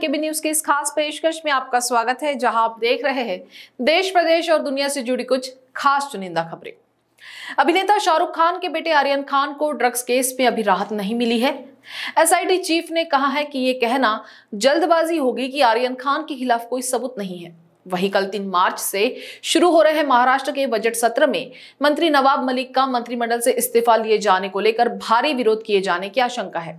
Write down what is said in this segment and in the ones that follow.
के B news की इस खास पेशकश में आपका स्वागत है जहां आप देख रहे हैं देश प्रदेश और दुनिया से जुड़ी कुछ खास चुनिंदा खबरें अभिनेता शाहरुख खान के बेटे आर्यन खान को ड्रग्स केस में अभी राहत नहीं मिली है एसआईटी चीफ ने कहा है कि ये कहना जल्दबाजी होगी कि आर्यन खान के खिलाफ कोई सबूत नहीं है वही कल तीन मार्च से शुरू हो रहे महाराष्ट्र के बजट सत्र में मंत्री नवाब मलिक का मंत्रिमंडल से इस्तीफा लिए जाने को लेकर भारी विरोध किए जाने की आशंका है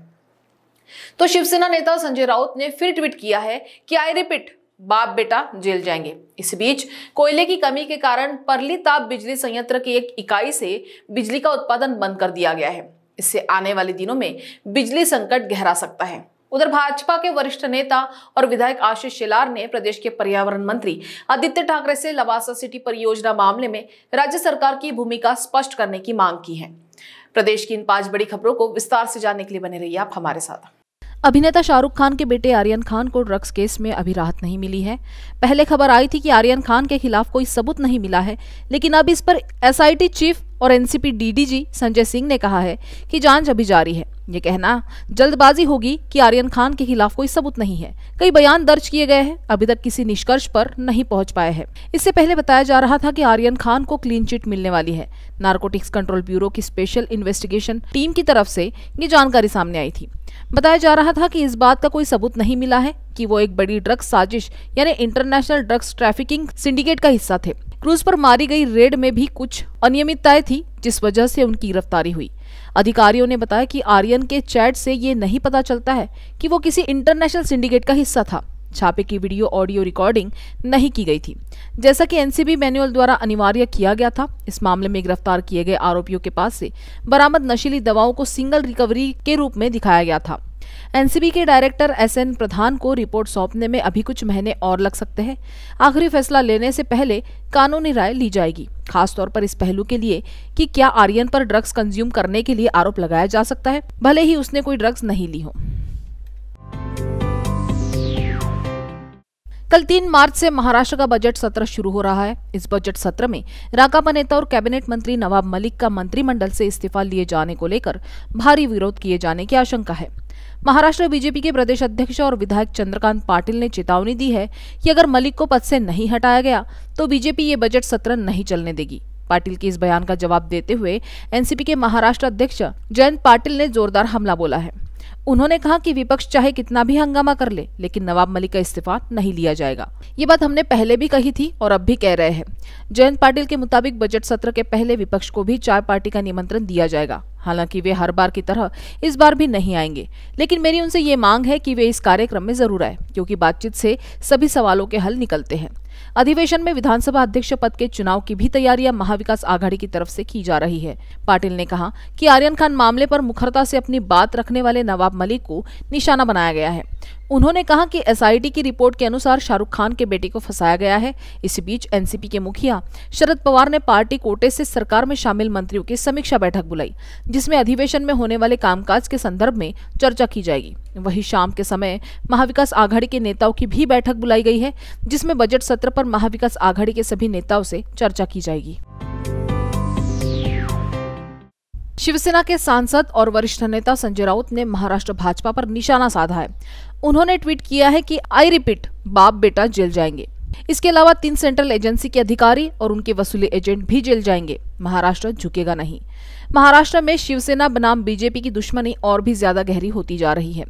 तो शिवसेना नेता संजय राउत ने फिर ट्वीट किया है कि आई रिपीट बाप बेटा जेल जाएंगे इस बीच कोयले की कमी के कारण परली ताप बिजली संयंत्र की एक इकाई से बिजली का उत्पादन बंद कर दिया गया है इससे आने वाले दिनों में बिजली संकट गहरा सकता है उधर भाजपा के वरिष्ठ नेता और विधायक आशीष शेलार ने प्रदेश के पर्यावरण मंत्री आदित्य ठाकरे से लवासा सिटी परियोजना मामले में राज्य सरकार की भूमिका स्पष्ट करने की मांग की है प्रदेश की इन पांच बड़ी खबरों को विस्तार से जानने के लिए बने रहिए आप हमारे साथ अभिनेता शाहरुख खान के बेटे आर्यन खान को ड्रग्स केस में अभी राहत नहीं मिली है पहले खबर आई थी कि आर्यन खान के खिलाफ कोई सबूत नहीं मिला है लेकिन अब इस पर एसआईटी चीफ और एनसीपी डीडीजी संजय सिंह ने कहा है कि जांच अभी जारी है ये कहना जल्दबाजी होगी कि आर्यन खान के खिलाफ कोई सबूत नहीं है कई बयान दर्ज किए गए हैं अभी तक किसी निष्कर्ष पर नहीं पहुंच पाए हैं इससे पहले बताया जा रहा था कि आर्यन खान को क्लीन चिट मिलने वाली है नारकोटिक्स कंट्रोल ब्यूरो की स्पेशल इन्वेस्टिगेशन टीम की तरफ से ये जानकारी सामने आई थी बताया जा रहा था कि इस बात का कोई सबूत नहीं मिला है कि वो एक बड़ी ड्रग्स साजिश यानी इंटरनेशनल ड्रग्स ट्रैफिकिंग सिंडिकेट का हिस्सा थे क्रूज पर मारी गई रेड में भी कुछ अनियमितताएं थी जिस वजह से उनकी गिरफ्तारी हुई अधिकारियों ने बताया कि आर्यन के चैट से ये नहीं पता चलता है कि वो किसी इंटरनेशनल सिंडिकेट का हिस्सा था छापे की वीडियो ऑडियो रिकॉर्डिंग नहीं की गई थी जैसा कि एनसीबी मैनुअल द्वारा अनिवार्य किया गया था इस मामले में गिरफ्तार किए गए आरोपियों के पास से बरामद नशीली दवाओं को सिंगल रिकवरी के रूप में दिखाया गया था एनसीबी के डायरेक्टर एस एन प्रधान को रिपोर्ट सौंपने में अभी कुछ महीने और लग सकते हैं आखिरी फैसला लेने से पहले कानूनी राय ली जाएगी खासतौर पर इस पहलू के लिए कि क्या आर्यन पर ड्रग्स कंज्यूम करने के लिए आरोप लगाया जा सकता है भले ही उसने कोई ड्रग्स नहीं ली हो कल तीन मार्च से महाराष्ट्र का बजट सत्र शुरू हो रहा है इस बजट सत्र में राकापा नेता और कैबिनेट मंत्री नवाब मलिक का मंत्रिमंडल से इस्तीफा लिए जाने को लेकर भारी विरोध किए जाने की आशंका है महाराष्ट्र बीजेपी के प्रदेश अध्यक्ष और विधायक चंद्रकांत पाटिल ने चेतावनी दी है कि अगर मलिक को पद से नहीं हटाया गया तो बीजेपी ये बजट सत्र नहीं चलने देगी पाटिल के इस बयान का जवाब देते हुए एनसीपी के महाराष्ट्र अध्यक्ष जयंत पाटिल ने जोरदार हमला बोला है उन्होंने कहा कि विपक्ष चाहे कितना भी हंगामा कर ले, लेकिन नवाब मलिक का इस्तीफा नहीं लिया जाएगा ये बात हमने पहले भी कही थी और अब भी कह रहे हैं जयंत पाटिल के मुताबिक बजट सत्र के पहले विपक्ष को भी चार पार्टी का निमंत्रण दिया जाएगा हालांकि वे हर बार की तरह इस बार भी नहीं आएंगे लेकिन मेरी उनसे ये मांग है कि वे इस कार्यक्रम में जरूर आए क्योंकि बातचीत से सभी सवालों के हल निकलते हैं अधिवेशन में विधानसभा अध्यक्ष पद के चुनाव की भी तैयारियां महाविकास आघाड़ी की तरफ से की जा रही है पाटिल ने कहा कि आर्यन खान मामले पर मुखरता से अपनी बात रखने वाले नवाब मलिक को निशाना बनाया गया है उन्होंने कहा कि एसआईटी की रिपोर्ट के अनुसार शाहरुख खान के बेटे को फंसाया गया है इसी बीच एनसीपी के मुखिया शरद पवार ने पार्टी कोटे से सरकार में शामिल मंत्रियों की समीक्षा बैठक बुलाई जिसमें अधिवेशन में होने वाले कामकाज के संदर्भ में चर्चा की जाएगी वहीं शाम के समय महाविकास आघाड़ी के नेताओं की भी बैठक बुलाई गई है जिसमें बजट सत्र पर महाविकास आघाड़ी के सभी नेताओं से चर्चा की जाएगी शिवसेना के सांसद और वरिष्ठ नेता संजय राउत ने महाराष्ट्र भाजपा पर निशाना साधा है उन्होंने ट्वीट किया है कि आई रिपीट बाप बेटा जेल जाएंगे इसके अलावा तीन सेंट्रल एजेंसी के अधिकारी और उनके वसूली एजेंट भी जेल जाएंगे महाराष्ट्र झुकेगा नहीं महाराष्ट्र में शिवसेना बनाम बीजेपी की दुश्मनी और भी ज्यादा गहरी होती जा रही है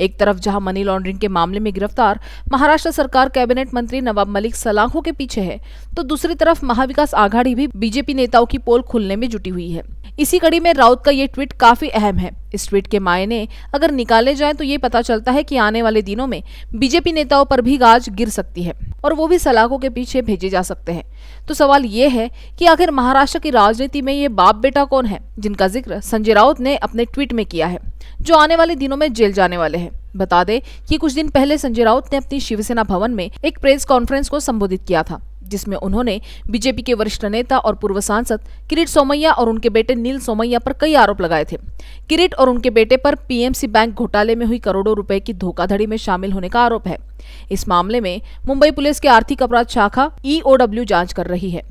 एक तरफ जहां मनी लॉन्ड्रिंग के मामले में गिरफ्तार महाराष्ट्र सरकार कैबिनेट मंत्री नवाब मलिक सलाखों के पीछे है तो दूसरी तरफ महाविकास आघाड़ी भी बीजेपी नेताओं की पोल खुलने में जुटी हुई है इसी कड़ी में राउत का ये ट्वीट काफी अहम है इस ट्वीट के मायने अगर निकाले जाए तो ये पता चलता है की आने वाले दिनों में बीजेपी नेताओं पर भी गाज गिर सकती है और वो भी सलाखों के पीछे भेजे जा सकते हैं तो सवाल ये है कि आखिर महाराष्ट्र की राजनीति में ये बाप बेटा कौन है जिनका जिक्र संजय राउत ने अपने ट्वीट में किया है जो आने वाले दिनों में जेल जाने वाले हैं बता दें कि कुछ दिन पहले संजय राउत ने अपनी शिवसेना भवन में एक प्रेस कॉन्फ्रेंस को संबोधित किया था जिसमें उन्होंने बीजेपी के वरिष्ठ नेता और पूर्व सांसद किरीट सोमैया और उनके बेटे नील सोमैया पर कई आरोप लगाए थे किरीट और उनके बेटे पर पीएमसी बैंक घोटाले में हुई करोड़ों रुपए की धोखाधड़ी में शामिल होने का आरोप है इस मामले में मुंबई पुलिस की आर्थिक अपराध शाखा ईओडब्ल्यू e जांच कर रही है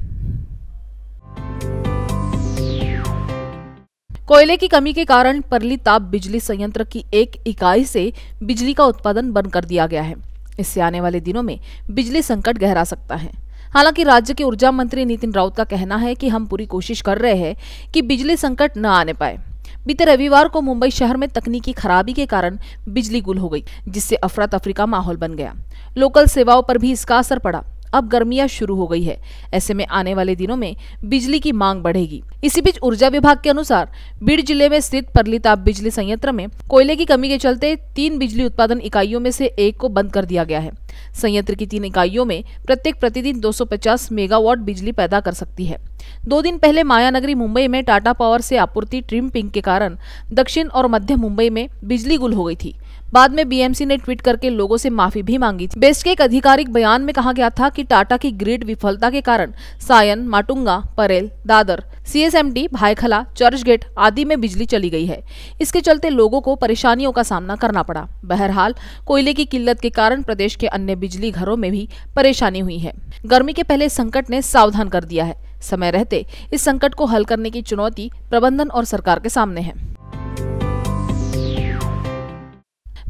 कोयले की कमी के कारण परली ताप बिजली संयंत्र की एक इकाई से बिजली का उत्पादन बंद कर दिया गया है इससे आने वाले दिनों में बिजली संकट गहरा सकता है हालांकि राज्य के ऊर्जा मंत्री नितिन राउत का कहना है कि हम पूरी कोशिश कर रहे हैं कि बिजली संकट न आने पाए बीते रविवार को मुंबई शहर में तकनीकी खराबी के कारण बिजली गुल हो गई जिससे अफरा तफरी का माहौल बन गया लोकल सेवाओं पर भी इसका असर पड़ा अब गर्मियां शुरू हो गई है ऐसे में आने वाले दिनों में बिजली की मांग बढ़ेगी इसी बीच ऊर्जा विभाग के अनुसार बीड़ जिले में स्थित परली ताप बिजली संयंत्र में कोयले की कमी के चलते तीन बिजली उत्पादन इकाइयों में से एक को बंद कर दिया गया है संयंत्र की तीन इकाइयों में प्रत्येक प्रतिदिन 250 मेगावाट बिजली पैदा कर सकती है दो दिन पहले मायानगरी मुंबई में टाटा पावर से आपूर्ति ट्रिम पिंक के कारण दक्षिण और मध्य मुंबई में बिजली गुल हो गई थी बाद में बीएमसी ने ट्वीट करके लोगों से माफी भी मांगी थी बेस्ट के एक आधिकारिक बयान में कहा गया था कि टाटा की ग्रिड विफलता के कारण सायन माटुंगा परेल दादर सीएसएमडी भाईखला चर्च गेट आदि में बिजली चली गई है इसके चलते लोगों को परेशानियों का सामना करना पड़ा बहरहाल कोयले की किल्लत के कारण प्रदेश के अन्य बिजली घरों में भी परेशानी हुई है गर्मी के पहले संकट ने सावधान कर दिया है समय रहते इस संकट को हल करने की चुनौती प्रबंधन और सरकार के सामने है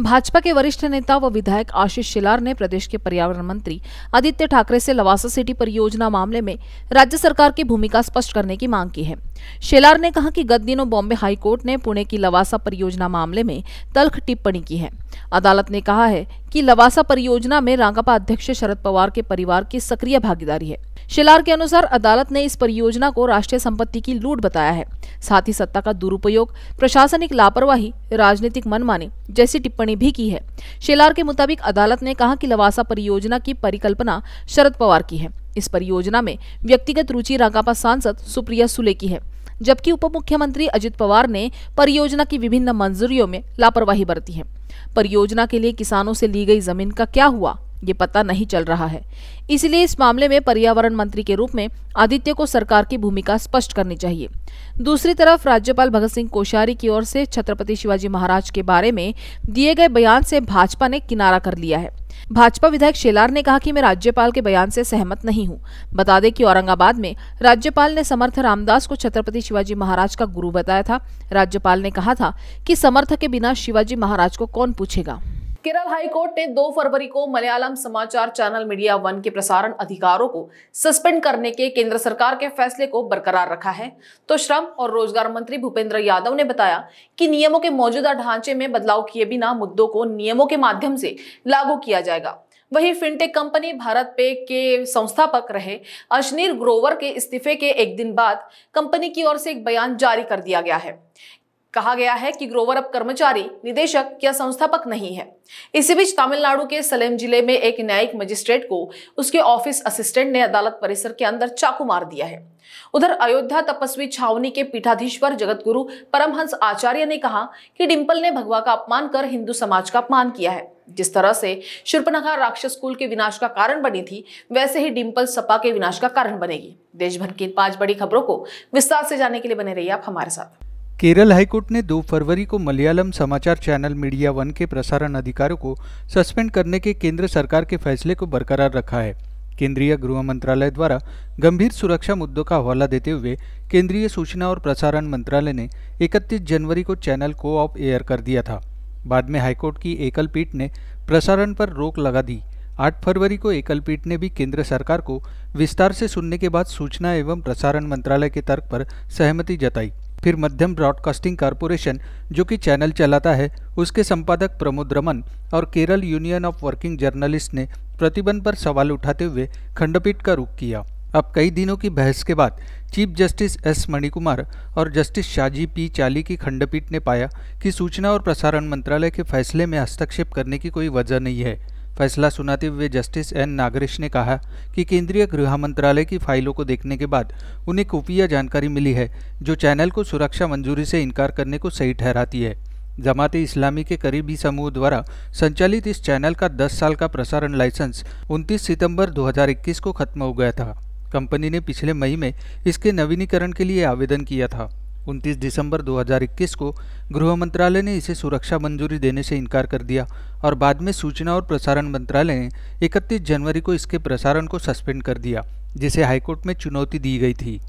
भाजपा के वरिष्ठ नेता व विधायक आशीष शिलार ने प्रदेश के पर्यावरण मंत्री आदित्य ठाकरे से लवासा सिटी परियोजना मामले में राज्य सरकार की भूमिका स्पष्ट करने की मांग की है शेलार ने कहा कि गत दिनों बॉम्बे हाईकोर्ट ने पुणे की लवासा परियोजना मामले में तल्ख टिप्पणी की है अदालत ने कहा है कि लवासा परियोजना में राकापा अध्यक्ष शरद पवार के परिवार की सक्रिय भागीदारी है शेलार के अनुसार अदालत ने इस परियोजना को राष्ट्रीय संपत्ति की लूट बताया है साथ ही सत्ता का दुरुपयोग प्रशासनिक लापरवाही राजनीतिक मनमानी जैसी टिप्पणी भी की है शेलार के मुताबिक अदालत ने कहा कि लवासा परियोजना की परिकल्पना शरद पवार की है इस परियोजना में व्यक्तिगत रुचि राकापा सांसद सुप्रिया सुले की है जबकि उप मुख्यमंत्री अजित पवार ने परियोजना की विभिन्न मंजूरियों में लापरवाही बरती है परियोजना के लिए किसानों से ली गई जमीन का क्या हुआ ये पता नहीं चल रहा है इसलिए इस मामले में पर्यावरण मंत्री के रूप में आदित्य को सरकार की भूमिका स्पष्ट करनी चाहिए दूसरी तरफ राज्यपाल भगत सिंह कोश्यारी की ओर से छत्रपति शिवाजी महाराज के बारे में दिए गए बयान से भाजपा ने किनारा कर लिया है भाजपा विधायक शेलार ने कहा कि मैं राज्यपाल के बयान से सहमत नहीं हूं बता दें कि औरंगाबाद में राज्यपाल ने समर्थ रामदास को छत्रपति शिवाजी महाराज का गुरु बताया था राज्यपाल ने कहा था कि समर्थ के बिना शिवाजी महाराज को कौन पूछेगा केरल हाईकोर्ट ने 2 फरवरी को मलयालम समाचार चैनल मीडिया वन के प्रसारण अधिकारों को सस्पेंड करने के केंद्र सरकार के फैसले को बरकरार रखा है तो श्रम और रोजगार मंत्री भूपेंद्र यादव ने बताया कि नियमों के मौजूदा ढांचे में बदलाव किए बिना मुद्दों को नियमों के माध्यम से लागू किया जाएगा वहीं फिनटेक कंपनी भारत पे के संस्थापक रहे अश्नीर ग्रोवर के इस्तीफे के एक दिन बाद कंपनी की ओर से एक बयान जारी कर दिया गया है कहा गया है कि ग्रोवर अब कर्मचारी निदेशक या संस्थापक नहीं है इसी बीच तमिलनाडु के सलेम जिले में एक न्यायिक मजिस्ट्रेट को उसके ऑफिस असिस्टेंट ने अदालत परिसर के अंदर चाकू मार दिया है उधर अयोध्या तपस्वी छावनी के पीठाधीश्वर जगतगुरु परमहंस आचार्य ने कहा कि डिम्पल ने भगवा का अपमान कर हिंदू समाज का अपमान किया है जिस तरह से शुर्पनखा राक्षस कुल के विनाश का कारण बनी थी वैसे ही डिम्पल सपा के विनाश का कारण बनेगी देशभर की पांच बड़ी खबरों को विस्तार से जानने के लिए बने रहिए आप हमारे साथ केरल हाईकोर्ट ने 2 फरवरी को मलयालम समाचार चैनल मीडिया वन के प्रसारण अधिकारों को सस्पेंड करने के केंद्र सरकार के फैसले को बरकरार रखा है केंद्रीय गृह मंत्रालय द्वारा गंभीर सुरक्षा मुद्दों का हवाला देते हुए केंद्रीय सूचना और प्रसारण मंत्रालय ने 31 जनवरी को चैनल को ऑफ एयर कर दिया था बाद में हाईकोर्ट की एकल पीठ ने प्रसारण पर रोक लगा दी 8 फरवरी को एकल पीठ ने भी केंद्र सरकार को विस्तार से सुनने के बाद सूचना एवं प्रसारण मंत्रालय के तर्क पर सहमति जताई फिर मध्यम ब्रॉडकास्टिंग कॉरपोरेशन जो कि चैनल चलाता है उसके संपादक प्रमोद रमन और Kerala union of working journalist ने प्रतिबंध पर सवाल उठाते हुए खंडपीठ का रुख किया अब कई दिनों की बहस के बाद चीफ जस्टिस एस मणिकुमार और जस्टिस शाजी पी चाली की खंडपीठ ने पाया कि सूचना और प्रसारण मंत्रालय के फैसले में हस्तक्षेप करने की कोई वजह नहीं है फैसला सुनाते हुए जस्टिस एन नागरेश ने कहा कि केंद्रीय गृह मंत्रालय की फाइलों को देखने के बाद उन्हें खुफिया जानकारी मिली है जो चैनल को सुरक्षा मंजूरी से इनकार करने को सही ठहराती है जमात इस्लामी के करीबी समूह द्वारा संचालित इस चैनल का 10 साल का प्रसारण लाइसेंस 29 सितंबर 2021 को खत्म हो गया था कंपनी ने पिछले मई में इसके नवीनीकरण के लिए आवेदन किया था 29 दिसंबर 2021 को गृह मंत्रालय ने इसे सुरक्षा मंजूरी देने से इनकार कर दिया और बाद में सूचना और प्रसारण मंत्रालय ने 31 जनवरी को इसके प्रसारण को सस्पेंड कर दिया जिसे हाईकोर्ट में चुनौती दी गई थी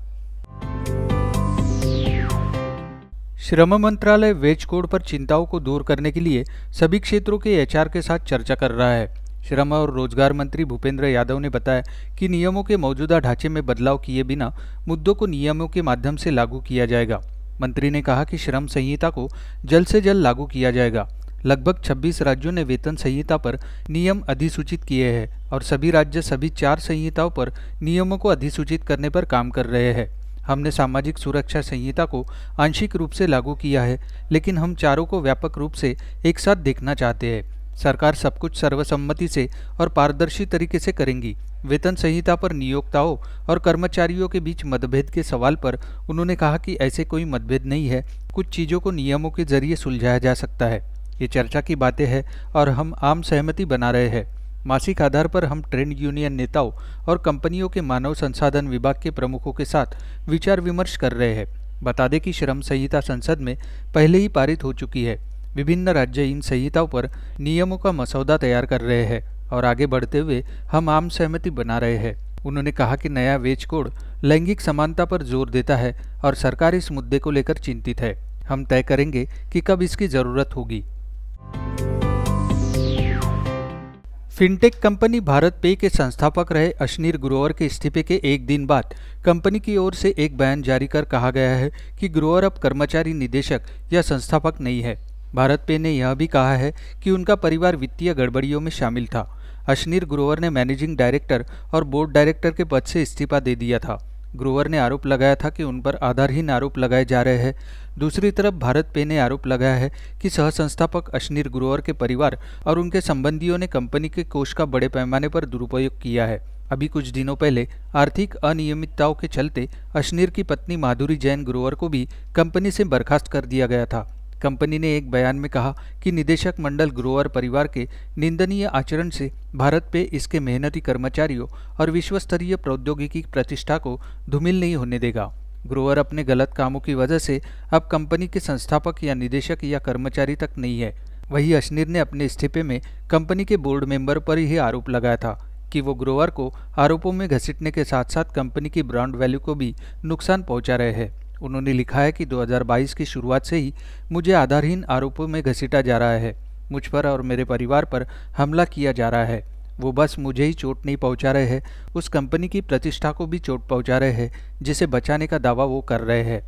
श्रम मंत्रालय वेज कोड पर चिंताओं को दूर करने के लिए सभी क्षेत्रों के एचआर के साथ चर्चा कर रहा है श्रम और रोजगार मंत्री भूपेंद्र यादव ने बताया कि नियमों के मौजूदा ढांचे में बदलाव किए बिना मुद्दों को नियमों के माध्यम से लागू किया जाएगा मंत्री ने कहा कि श्रम संहिता को जल्द से जल्द लागू किया जाएगा लगभग 26 राज्यों ने वेतन संहिता पर नियम अधिसूचित किए हैं और सभी राज्य सभी चार संहिताओं पर नियमों को अधिसूचित करने पर काम कर रहे हैं हमने सामाजिक सुरक्षा संहिता को आंशिक रूप से लागू किया है लेकिन हम चारों को व्यापक रूप से एक साथ देखना चाहते हैं सरकार सब कुछ सर्वसम्मति से और पारदर्शी तरीके से करेंगी वेतन संहिता पर नियोक्ताओं और कर्मचारियों के बीच मतभेद के सवाल पर उन्होंने कहा कि ऐसे कोई मतभेद नहीं है कुछ चीज़ों को नियमों के जरिए सुलझाया जा सकता है ये चर्चा की बातें हैं और हम आम सहमति बना रहे हैं मासिक आधार पर हम ट्रेड यूनियन नेताओं और कंपनियों के मानव संसाधन विभाग के प्रमुखों के साथ विचार विमर्श कर रहे हैं बता दें कि श्रम संहिता संसद में पहले ही पारित हो चुकी है विभिन्न राज्य इन संहिताओं पर नियमों का मसौदा तैयार कर रहे हैं और आगे बढ़ते हुए हम आम सहमति बना रहे हैं उन्होंने कहा कि नया वेज कोड लैंगिक समानता पर जोर देता है और सरकार इस मुद्दे को लेकर चिंतित है हम तय करेंगे कि कब इसकी जरूरत होगी फिनटेक कंपनी भारत पे के संस्थापक रहे अश्नीर ग्रोवर के इस्तीफे के एक दिन बाद कंपनी की ओर से एक बयान जारी कर कहा गया है कि ग्रोअर अब कर्मचारी निदेशक या संस्थापक नहीं है भारत पे ने यह भी कहा है कि उनका परिवार वित्तीय गड़बड़ियों में शामिल था अश्नीर ग्रोवर ने मैनेजिंग डायरेक्टर और बोर्ड डायरेक्टर के पद से इस्तीफा दे दिया था ग्रोवर ने आरोप लगाया था कि उन पर आधारहीन आरोप लगाए जा रहे हैं दूसरी तरफ भारत पे ने आरोप लगाया है कि सह संस्थापक अश्नीर ग्रोवर के परिवार और उनके संबंधियों ने कंपनी के कोष का बड़े पैमाने पर दुरुपयोग किया है अभी कुछ दिनों पहले आर्थिक अनियमितताओं के चलते अश्नीर की पत्नी माधुरी जैन ग्रोवर को भी कंपनी से बर्खास्त कर दिया गया था कंपनी ने एक बयान में कहा कि निदेशक मंडल ग्रोवर परिवार के निंदनीय आचरण से भारत पे इसके मेहनती कर्मचारियों और विश्व स्तरीय प्रौद्योगिकी प्रतिष्ठा को धूमिल नहीं होने देगा ग्रोवर अपने गलत कामों की वजह से अब कंपनी के संस्थापक या निदेशक या कर्मचारी तक नहीं है वहीं अश्नीर ने अपने इस्तीफे में कंपनी के बोर्ड मेंबर पर ही आरोप लगाया था कि वो ग्रोवर को आरोपों में घसीटने के साथ साथ कंपनी की ब्रांड वैल्यू को भी नुकसान पहुंचा रहे हैं उन्होंने लिखा है कि 2022 की शुरुआत से ही मुझे आधारहीन आरोपों में घसीटा जा रहा है मुझ पर और मेरे परिवार पर हमला किया जा रहा है वो बस मुझे ही चोट नहीं पहुंचा रहे हैं उस कंपनी की प्रतिष्ठा को भी चोट पहुंचा रहे हैं जिसे बचाने का दावा वो कर रहे हैं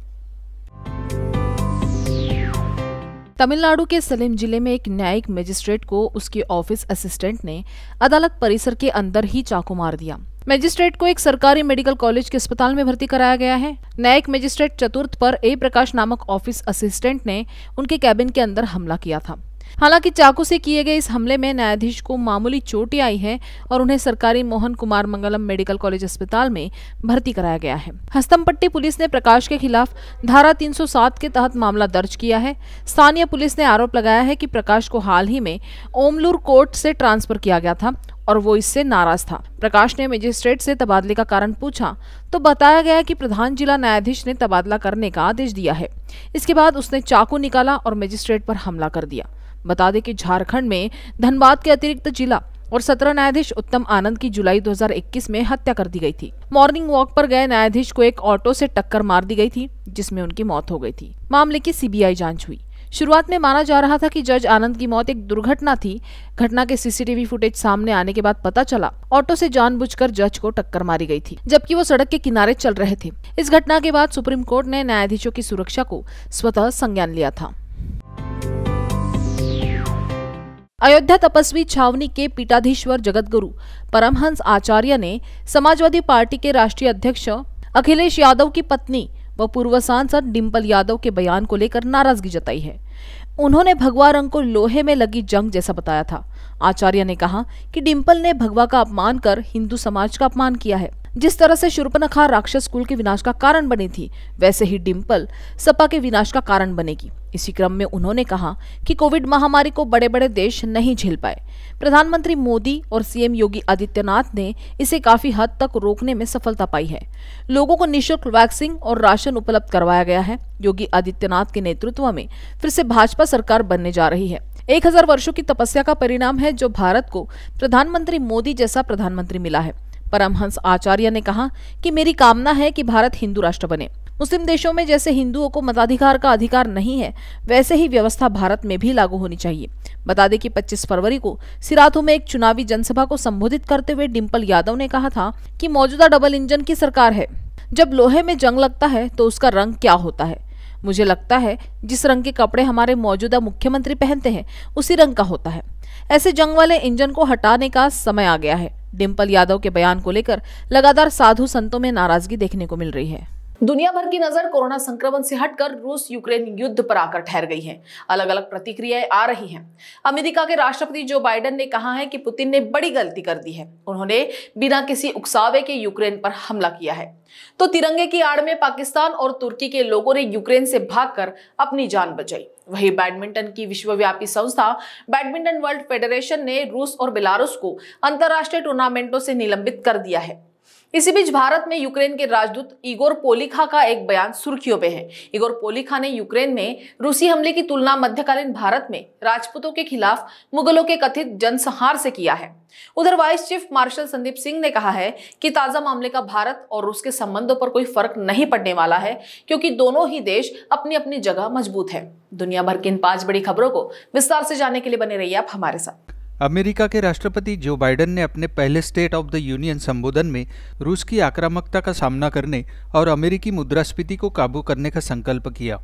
तमिलनाडु के सलीम जिले में एक न्यायिक मजिस्ट्रेट को उसके ऑफिस असिस्टेंट ने अदालत परिसर के अंदर ही चाकू मार दिया मजिस्ट्रेट को एक सरकारी मेडिकल कॉलेज के अस्पताल में भर्ती कराया गया है न्यायिक मजिस्ट्रेट चतुर्थ पर ए प्रकाश नामक ऑफिस असिस्टेंट ने उनके कैबिन के अंदर हमला किया था हालांकि चाकू से किए गए इस हमले में न्यायाधीश को मामूली चोटें आई हैं और उन्हें सरकारी मोहन कुमार मंगलम मेडिकल कॉलेज अस्पताल में भर्ती कराया गया है हस्तमपट्टी पुलिस ने प्रकाश के खिलाफ धारा 307 के तहत मामला दर्ज किया है स्थानीय पुलिस ने आरोप लगाया है कि प्रकाश को हाल ही में ओमलूर कोर्ट से ट्रांसफर किया गया था और वो इससे नाराज था प्रकाश ने मजिस्ट्रेट से तबादले का कारण पूछा तो बताया गया कि प्रधान जिला न्यायाधीश ने तबादला करने का आदेश दिया है इसके बाद उसने चाकू निकाला और मजिस्ट्रेट पर हमला कर दिया बता दें कि झारखंड में धनबाद के अतिरिक्त जिला और सत्रह न्यायाधीश उत्तम आनंद की जुलाई 2021 में हत्या कर दी गई थी मॉर्निंग वॉक पर गए न्यायाधीश को एक ऑटो से टक्कर मार दी गई थी जिसमें उनकी मौत हो गई थी मामले की सीबीआई जांच हुई शुरुआत में माना जा रहा था कि जज आनंद की मौत एक दुर्घटना थी घटना के सीसीटीवी फुटेज सामने आने के बाद पता चला ऑटो से जानबूझकर जज को टक्कर मारी गई थी जबकि वो सड़क के किनारे चल रहे थे इस घटना के बाद सुप्रीम कोर्ट ने न्यायाधीशों की सुरक्षा को स्वतः संज्ञान लिया था अयोध्या तपस्वी छावनी के पीठाधीश्वर जगतगुरु परमहंस आचार्य ने समाजवादी पार्टी के राष्ट्रीय अध्यक्ष अखिलेश यादव की पत्नी व पूर्व सांसद डिम्पल यादव के बयान को लेकर नाराजगी जताई है उन्होंने भगवा रंग को लोहे में लगी जंग जैसा बताया था आचार्य ने कहा कि डिम्पल ने भगवा का अपमान कर हिंदू समाज का अपमान किया है जिस तरह से शुरपनखा राक्षस कुल के विनाश का कारण बनी थी वैसे ही डिम्पल सपा के विनाश का कारण बनेगी इसी क्रम में उन्होंने कहा कि कोविड महामारी को बड़े बड़े देश नहीं झेल पाए प्रधानमंत्री मोदी और सीएम योगी आदित्यनाथ ने इसे काफी हद तक रोकने में सफलता पाई है लोगों को निःशुल्क वैक्सीन और राशन उपलब्ध करवाया गया है योगी आदित्यनाथ के नेतृत्व में फिर से भाजपा सरकार बनने जा रही है एक हजार वर्षो की तपस्या का परिणाम है जो भारत को प्रधानमंत्री मोदी जैसा प्रधानमंत्री मिला है परमहंस आचार्य ने कहा कि मेरी कामना है कि भारत हिंदू राष्ट्र बने मुस्लिम देशों में जैसे हिंदुओं को मताधिकार का अधिकार नहीं है वैसे ही व्यवस्था भारत में भी लागू होनी चाहिए बता दें कि 25 फरवरी को सिराथू में एक चुनावी जनसभा को संबोधित करते हुए डिम्पल यादव ने कहा था कि मौजूदा डबल इंजन की सरकार है जब लोहे में जंग लगता है तो उसका रंग क्या होता है मुझे लगता है जिस रंग के कपड़े हमारे मौजूदा मुख्यमंत्री पहनते हैं उसी रंग का होता है ऐसे जंग वाले इंजन को हटाने का समय आ गया है डिम्पल यादव के बयान को लेकर लगातार साधु संतों में नाराजगी देखने को मिल रही है दुनिया भर की नजर कोरोना संक्रमण से हटकर रूस यूक्रेन युद्ध पर आकर ठहर गई है अलग अलग प्रतिक्रियाएं आ रही हैं अमेरिका के राष्ट्रपति जो बाइडेन ने कहा है कि पुतिन ने बड़ी गलती कर दी है उन्होंने बिना किसी उकसावे के यूक्रेन पर हमला किया है तो तिरंगे की आड़ में पाकिस्तान और तुर्की के लोगों ने यूक्रेन से भाग अपनी जान बचाई वही बैडमिंटन की विश्वव्यापी संस्था बैडमिंटन वर्ल्ड फेडरेशन ने रूस और बेलारूस को अंतर्राष्ट्रीय टूर्नामेंटों से निलंबित कर दिया है इसी बीच भारत में यूक्रेन के राजदूत इगोर पोलिखा का एक बयान सुर्खियों पे है इगोर पोलिखा ने यूक्रेन में रूसी हमले की तुलना मध्यकालीन भारत में राजपूतों के खिलाफ मुगलों के कथित जनसंहार से किया है उधर vice chief marshal Sandeep Singh ने कहा है कि ताजा मामले का भारत और रूस के संबंधों पर कोई फर्क नहीं पड़ने वाला है क्योंकि दोनों ही देश अपनी अपनी जगह मजबूत है दुनिया भर की इन पांच बड़ी खबरों को विस्तार से जानने के लिए बने रही आप हमारे साथ अमेरिका के राष्ट्रपति जो बाइडेन ने अपने पहले स्टेट ऑफ द यूनियन संबोधन में रूस की आक्रामकता का सामना करने और अमेरिकी मुद्रास्फीति को काबू करने का संकल्प किया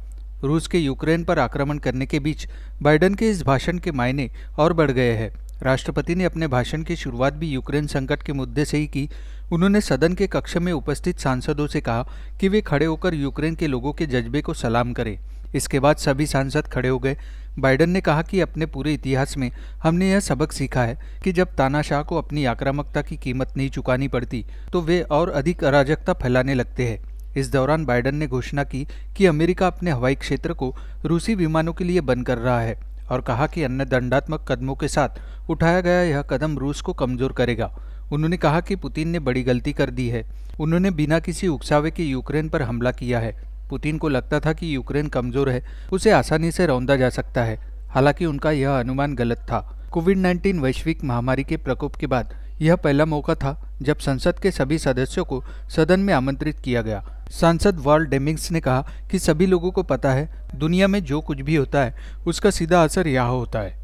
रूस के यूक्रेन पर आक्रमण करने के बीच बाइडेन के इस भाषण के मायने और बढ़ गए हैं राष्ट्रपति ने अपने भाषण की शुरुआत भी यूक्रेन संकट के मुद्दे से ही की उन्होंने सदन के कक्ष में उपस्थित सांसदों से कहा कि वे खड़े होकर यूक्रेन के लोगों के जज्बे को सलाम करें इसके बाद सभी सांसद खड़े हो गए बाइडन ने कहा कि अपने पूरे इतिहास में हमने यह सबक सीखा है कि जब तानाशाह को अपनी आक्रामकता की कीमत नहीं चुकानी पड़ती तो वे और अधिक अराजकता फैलाने लगते हैं इस दौरान बाइडन ने घोषणा की कि अमेरिका अपने हवाई क्षेत्र को रूसी विमानों के लिए बंद कर रहा है और कहा कि अन्य दंडात्मक कदमों के साथ उठाया गया यह कदम रूस को कमजोर करेगा उन्होंने कहा कि पुतिन ने बड़ी गलती कर दी है उन्होंने बिना किसी उकसावे के यूक्रेन पर हमला किया है पुतिन को लगता था कि यूक्रेन कमजोर है उसे आसानी से रौंदा जा सकता है हालांकि उनका यह अनुमान गलत था कोविड 19 वैश्विक महामारी के प्रकोप के बाद यह पहला मौका था जब संसद के सभी सदस्यों को सदन में आमंत्रित किया गया सांसद वॉल डेमिंग्स ने कहा कि सभी लोगों को पता है दुनिया में जो कुछ भी होता है उसका सीधा असर यह होता है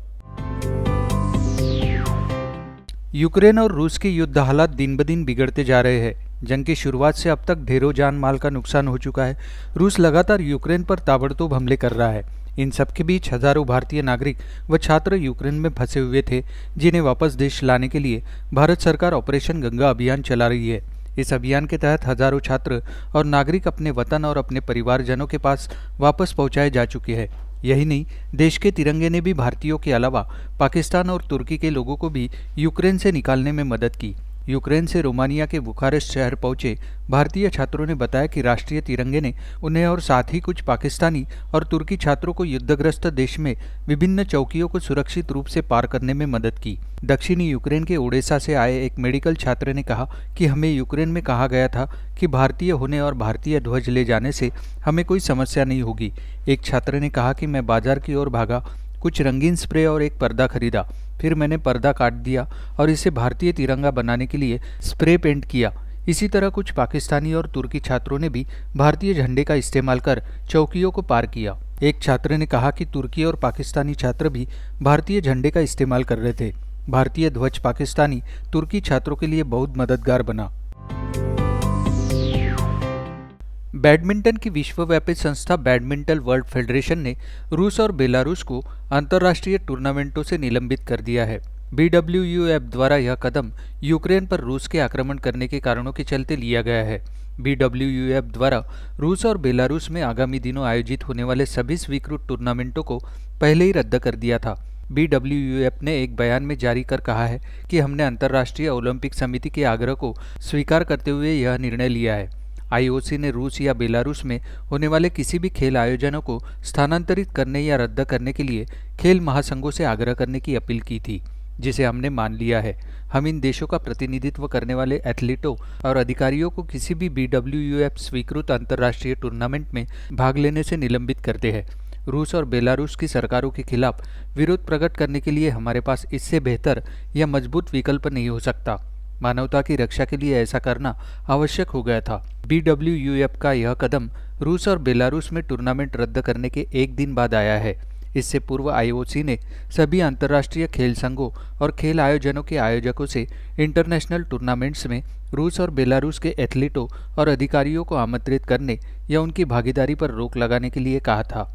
यूक्रेन और रूस के युद्ध हालात दिन ब दिन बिगड़ते जा रहे हैं जंग की शुरुआत से अब तक ढेरों जान माल का नुकसान हो चुका है रूस लगातार यूक्रेन पर ताबड़तोब हमले कर रहा है इन सबके बीच हजारों भारतीय नागरिक व छात्र यूक्रेन में फंसे हुए थे जिन्हें वापस देश लाने के लिए भारत सरकार ऑपरेशन गंगा अभियान चला रही है इस अभियान के तहत हजारों छात्र और नागरिक अपने वतन और अपने परिवारजनों के पास वापस पहुंचाए जा चुके हैं यही नहीं देश के तिरंगे ने भी भारतीयों के अलावा पाकिस्तान और तुर्की के लोगों को भी यूक्रेन से निकालने में मदद की यूक्रेन से रोमानिया के बुखारेस्ट शहर पहुंचे भारतीय छात्रों ने बताया कि राष्ट्रीय तिरंगे ने उन्हें और साथ ही कुछ पाकिस्तानी और तुर्की छात्रों को युद्धग्रस्त देश में विभिन्न चौकियों को सुरक्षित रूप से पार करने में मदद की दक्षिणी यूक्रेन के ओडेसा से आए एक मेडिकल छात्र ने कहा कि हमें यूक्रेन में कहा गया था कि भारतीय होने और भारतीय ध्वज ले जाने से हमें कोई समस्या नहीं होगी एक छात्र ने कहा कि मैं बाजार की ओर भागा कुछ रंगीन स्प्रे और एक पर्दा खरीदा फिर मैंने पर्दा काट दिया और इसे भारतीय तिरंगा बनाने के लिए स्प्रे पेंट किया इसी तरह कुछ पाकिस्तानी और तुर्की छात्रों ने भी भारतीय झंडे का इस्तेमाल कर चौकियों को पार किया एक छात्र ने कहा कि तुर्की और पाकिस्तानी छात्र भी भारतीय झंडे का इस्तेमाल कर रहे थे भारतीय ध्वज पाकिस्तानी तुर्की छात्रों के लिए बहुत मददगार बना बैडमिंटन की विश्वव्यापी संस्था बैडमिंटन वर्ल्ड फेडरेशन ने रूस और बेलारूस को अंतर्राष्ट्रीय टूर्नामेंटों से निलंबित कर दिया है बी द्वारा यह कदम यूक्रेन पर रूस के आक्रमण करने के कारणों के चलते लिया गया है बी द्वारा रूस और बेलारूस में आगामी दिनों आयोजित होने वाले सभी स्वीकृत टूर्नामेंटों को पहले ही रद्द कर दिया था बी ने एक बयान में जारी कर कहा है कि हमने अंतर्राष्ट्रीय ओलंपिक समिति के आग्रह को स्वीकार करते हुए यह निर्णय लिया है आईओसी ने रूस या बेलारूस में होने वाले किसी भी खेल आयोजनों को स्थानांतरित करने या रद्द करने के लिए खेल महासंघों से आग्रह करने की अपील की थी जिसे हमने मान लिया है हम इन देशों का प्रतिनिधित्व करने वाले एथलीटों और अधिकारियों को किसी भी बी स्वीकृत अंतर्राष्ट्रीय टूर्नामेंट में भाग लेने से निलंबित करते हैं रूस और बेलारूस की सरकारों के खिलाफ विरोध प्रकट करने के लिए हमारे पास इससे बेहतर या मजबूत विकल्प नहीं हो सकता मानवता की रक्षा के लिए ऐसा करना आवश्यक हो गया था बी का यह कदम रूस और बेलारूस में टूर्नामेंट रद्द करने के एक दिन बाद आया है इससे पूर्व आईओसी ने सभी अंतर्राष्ट्रीय खेल संघों और खेल आयोजनों के आयोजकों से इंटरनेशनल टूर्नामेंट्स में रूस और बेलारूस के एथलीटों और अधिकारियों को आमंत्रित करने या उनकी भागीदारी पर रोक लगाने के लिए कहा था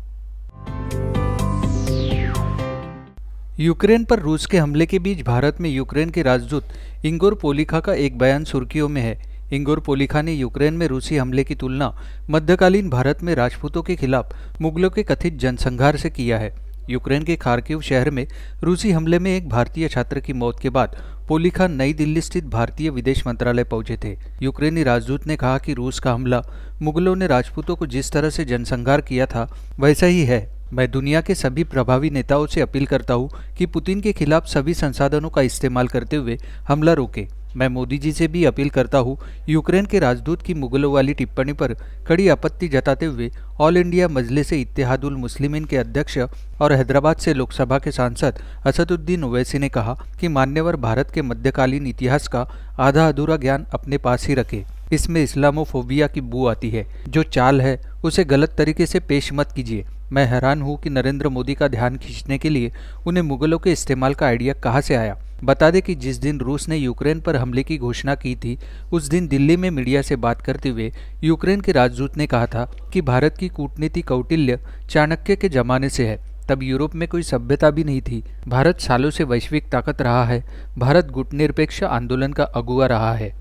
यूक्रेन पर रूस के हमले के बीच भारत में यूक्रेन के राजदूत इंगोर पोलिखा का एक बयान सुर्खियों में है इंगोर पोलिखा ने यूक्रेन में रूसी हमले की तुलना मध्यकालीन भारत में राजपूतों के खिलाफ मुगलों के कथित जनसंहार से किया है यूक्रेन के खारकीव शहर में रूसी हमले में एक भारतीय छात्र की मौत के बाद पोलिखा नई दिल्ली स्थित भारतीय विदेश मंत्रालय पहुंचे थे यूक्रेनी राजदूत ने कहा कि रूस का हमला मुगलों ने राजपूतों को जिस तरह से जनसंहार किया था वैसा ही है मैं दुनिया के सभी प्रभावी नेताओं से अपील करता हूँ कि पुतिन के खिलाफ सभी संसाधनों का इस्तेमाल करते हुए हमला रोके मैं मोदी जी से भी अपील करता हूँ यूक्रेन के राजदूत की मुगलों वाली टिप्पणी पर कड़ी आपत्ति जताते हुए ऑल इंडिया मजलिस इतिहादुल मुस्लिमीन के अध्यक्ष और हैदराबाद से लोकसभा के सांसद असदुद्दीन ओवैसी ने कहा कि मान्यवर भारत के मध्यकालीन इतिहास का आधा अधूरा ज्ञान अपने पास ही रखे इसमें इस्लामोफोबिया की बू आती है जो चाल है उसे गलत तरीके से पेश मत कीजिए मैं हैरान हूँ कि नरेंद्र मोदी का ध्यान खींचने के लिए उन्हें मुगलों के इस्तेमाल का आइडिया कहाँ से आया बता दें कि जिस दिन रूस ने यूक्रेन पर हमले की घोषणा की थी उस दिन दिल्ली में मीडिया से बात करते हुए यूक्रेन के राजदूत ने कहा था कि भारत की कूटनीति कौटिल्य चाणक्य के जमाने से है तब यूरोप में कोई सभ्यता भी नहीं थी भारत सालों से वैश्विक ताकत रहा है भारत गुटनिरपेक्ष आंदोलन का अगुआ रहा है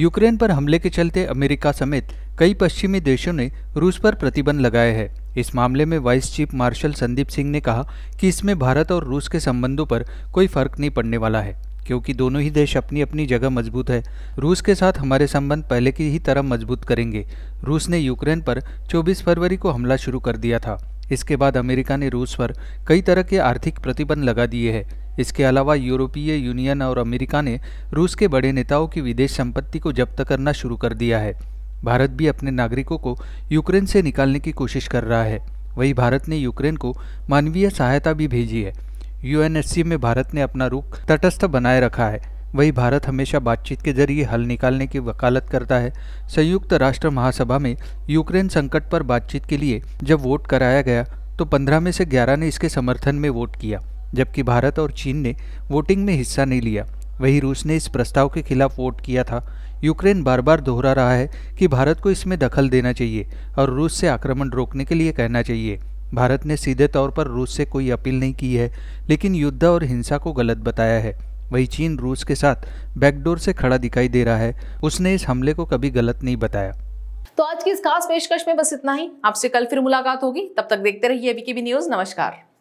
यूक्रेन पर हमले के चलते अमेरिका समेत कई पश्चिमी देशों ने रूस पर प्रतिबंध लगाए हैं इस मामले में vice chief marshal Sandeep Singh ने कहा कि इसमें भारत और रूस के संबंधों पर कोई फर्क नहीं पड़ने वाला है क्योंकि दोनों ही देश अपनी अपनी जगह मजबूत है रूस के साथ हमारे संबंध पहले की ही तरह मजबूत करेंगे रूस ने यूक्रेन पर 24 फरवरी को हमला शुरू कर दिया था इसके बाद अमेरिका ने रूस पर कई तरह के आर्थिक प्रतिबंध लगा दिए हैं इसके अलावा यूरोपीय यूनियन और अमेरिका ने रूस के बड़े नेताओं की विदेश संपत्ति को जब्त करना शुरू कर दिया है भारत भी अपने नागरिकों को यूक्रेन से निकालने की कोशिश कर रहा है वहीं भारत ने यूक्रेन को मानवीय सहायता भी भेजी है यूएनएससी में भारत ने अपना रुख तटस्थ बनाए रखा है वही भारत हमेशा बातचीत के जरिए हल निकालने की वकालत करता है संयुक्त राष्ट्र महासभा में यूक्रेन संकट पर बातचीत के लिए जब वोट कराया गया तो 15 में से 11 ने इसके समर्थन में वोट किया जबकि भारत और चीन ने वोटिंग में हिस्सा नहीं लिया वही रूस ने इस प्रस्ताव के खिलाफ वोट किया था यूक्रेन बार बार दोहरा रहा है कि भारत को इसमें दखल देना चाहिए और रूस से आक्रमण रोकने के लिए कहना चाहिए भारत ने सीधे तौर पर रूस से कोई अपील नहीं की है लेकिन युद्ध और हिंसा को गलत बताया है वही चीन रूस के साथ बैकडोर से खड़ा दिखाई दे रहा है उसने इस हमले को कभी गलत नहीं बताया तो आज की इस खास पेशकश में बस इतना ही आपसे कल फिर मुलाकात होगी तब तक देखते रहिए अभी की भी न्यूज नमस्कार